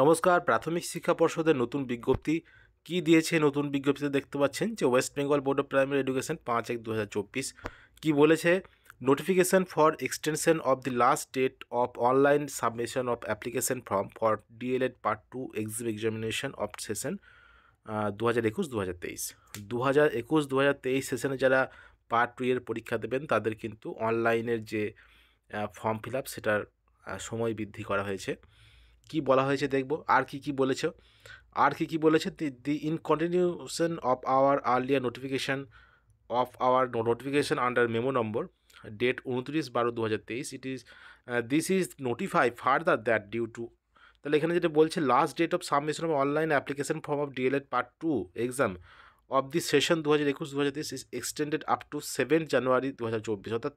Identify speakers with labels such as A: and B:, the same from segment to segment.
A: নমস্কার প্রাথমিক শিক্ষা পর্ষদের নতুন বিজ্ঞপ্তি কি দিয়েছে নতুন বিজ্ঞপ্তিতে দেখতে পাচ্ছেন যে West Bengal board of primary education পাঁচ এক দু কী বলেছে notification for extension of the last date of online submission of application form for DElEd part two এক্সিম এক্সামিনেশন অফ সেশন দু হাজার একুশ দু হাজার তেইশ দু হাজার একুশ দু হাজার তেইশ সেশনে যারা পার্ট টু এর পরীক্ষা দেবেন তাদের কিন্তু অনলাইনের যে ফর্ম ফিল আপ সেটার সময় বৃদ্ধি করা হয়েছে কি বলা হয়েছে দেখব আর কি কি বলেছে আর কি কি বলেছে the in continuation of our earlier notification of our notification under memo number date উনত্রিশ বারো দু হাজার তেইশ it is this is notify further that due to তাহলে এখানে যেটা বলছে last date of submission of online application form of DElEd part two exam of the session দু হাজার একুশ দু হাজার তেইশ is extended up to seven January দু হাজার চব্বিশ অর্থাৎ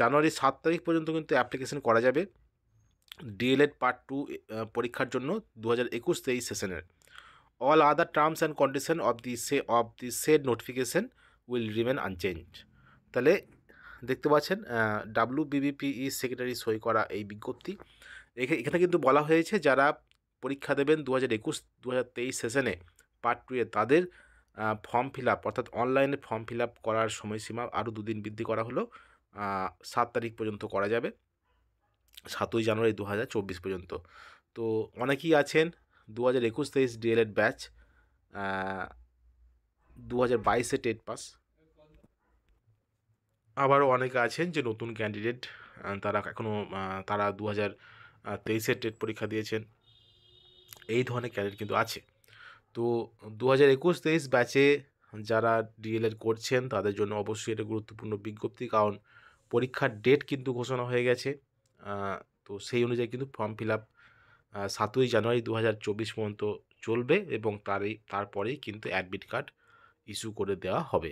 A: জানুয়ারি uh, সাত তারিখ পর্যন্ত কিন্তু অ্যাপ্লিকেশন করা যাবে ডিএলএড পার্ট টু পরীক্ষার জন্য দু হাজার একুশ তেইশ সেশনের all other terms and condition of the say of the said notification will remain unchange তাহলে দেখতে পাচ্ছেন ডাব্লু বিবিপিই সেক্রেটারি সই করা এই বিজ্ঞপ্তি এখানে কিন্তু বলা হয়েছে যারা পরীক্ষা দেবেন দু হাজার একুশ দু হাজার তেইশ সেশনে পার্ট টুয়ে তাদের ফর্ম ফিল আপ অর্থাৎ অনলাইনে ফর্ম ফিল আপ করার সময়সীমা আরও দুদিন বৃদ্ধি করা হলো সাত তারিখ পর্যন্ত করা যাবে সাতই জানুয়ারি দু হাজার চব্বিশ পর্যন্ত তো অনেকেই আছেন দু হাজার একুশ তেইশ ডিএলএড ব্যাচ দু হাজার বাইশে টেট পাস আবারও অনেকে আছেন যে নতুন ক্যান্ডিডেট তারা এখনও তারা দু হাজার তেইশের টেট পরীক্ষা দিয়েছেন এই ধরনের ক্যান্ডিডেট কিন্তু আছে তো দু হাজার একুশ তেইশ ব্যাচে যারা ডিএলএড করছেন তাদের জন্য অবশ্যই এটা গুরুত্বপূর্ণ বিজ্ঞপ্তি কারণ পরীক্ষার ডেট কিন্তু ঘোষণা হয়ে গেছে তো সেই অনুযায়ী কিন্তু ফর্ম ফিল আপ সাতই জানুয়ারি দু হাজার চব্বিশ পর্যন্ত চলবে এবং তারই তারপরেই কিন্তু অ্যাডমিট কার্ড ইস্যু করে দেওয়া হবে